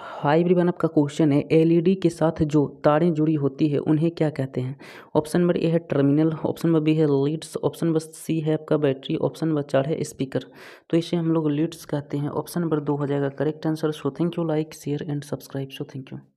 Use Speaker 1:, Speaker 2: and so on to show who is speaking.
Speaker 1: high ब्रिवन आपका question है LED के साथ जो तारें जुड़ी होती है उन्हें क्या कहते हैं ऑप्शन नंबर ए है टर्मिनल ऑप्शन नंबर बी है लीड्स ऑप्शन नंबर सी है आपका बैटरी ऑप्शन नंबर चार है स्पीकर तो इसे हम लोग लीड्स कहते हैं ऑप्शन नंबर दो हो जाएगा correct answer so thank you like share and subscribe so thank you